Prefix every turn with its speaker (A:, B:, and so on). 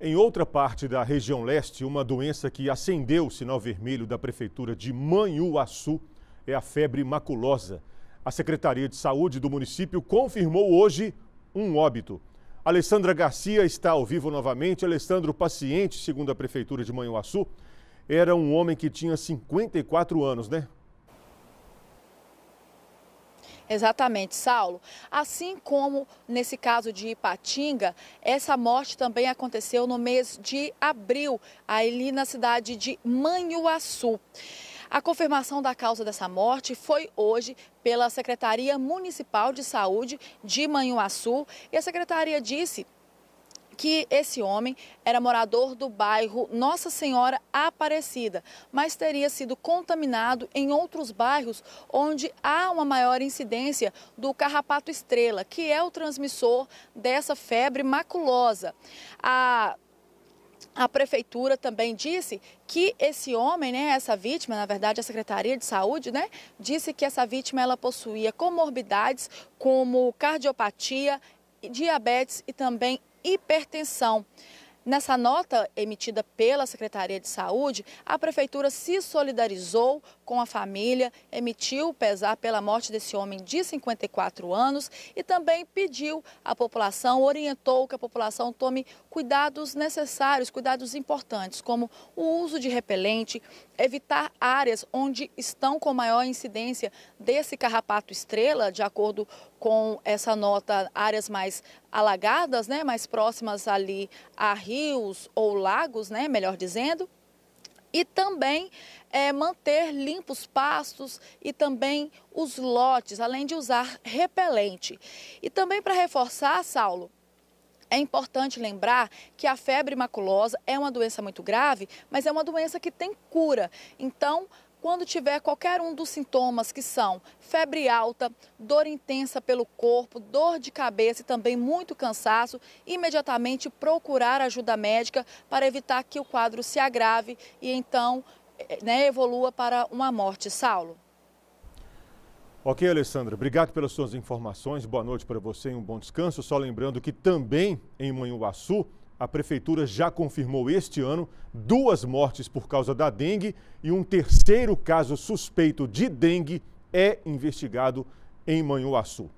A: Em outra parte da região leste, uma doença que acendeu o sinal vermelho da prefeitura de Manhuaçu é a febre maculosa. A Secretaria de Saúde do município confirmou hoje um óbito. Alessandra Garcia está ao vivo novamente. Alessandro, o paciente, segundo a prefeitura de Manhuaçu, era um homem que tinha 54 anos, né?
B: Exatamente, Saulo. Assim como nesse caso de Ipatinga, essa morte também aconteceu no mês de abril, ali na cidade de Manhuaçu. A confirmação da causa dessa morte foi hoje pela Secretaria Municipal de Saúde de Manhuaçu e a secretaria disse que esse homem era morador do bairro Nossa Senhora Aparecida, mas teria sido contaminado em outros bairros onde há uma maior incidência do carrapato estrela, que é o transmissor dessa febre maculosa. A a prefeitura também disse que esse homem, né, essa vítima, na verdade a Secretaria de Saúde, né, disse que essa vítima ela possuía comorbidades como cardiopatia, diabetes e também hipertensão. Nessa nota emitida pela Secretaria de Saúde, a Prefeitura se solidarizou com a família, emitiu pesar pela morte desse homem de 54 anos e também pediu à população, orientou que a população tome cuidados necessários, cuidados importantes, como o uso de repelente, evitar áreas onde estão com maior incidência desse carrapato estrela, de acordo com essa nota áreas mais alagadas, né, mais próximas ali a rios ou lagos, né, melhor dizendo, e também é, manter limpos pastos e também os lotes, além de usar repelente. E também para reforçar, Saulo, é importante lembrar que a febre maculosa é uma doença muito grave, mas é uma doença que tem cura. Então, quando tiver qualquer um dos sintomas que são febre alta, dor intensa pelo corpo, dor de cabeça e também muito cansaço, imediatamente procurar ajuda médica para evitar que o quadro se agrave e então eh, né, evolua para uma morte. Saulo.
A: Ok, Alessandra, obrigado pelas suas informações. Boa noite para você e um bom descanso. Só lembrando que também em Manhuaçu, a prefeitura já confirmou este ano duas mortes por causa da dengue e um terceiro caso suspeito de dengue é investigado em Manhuaçu.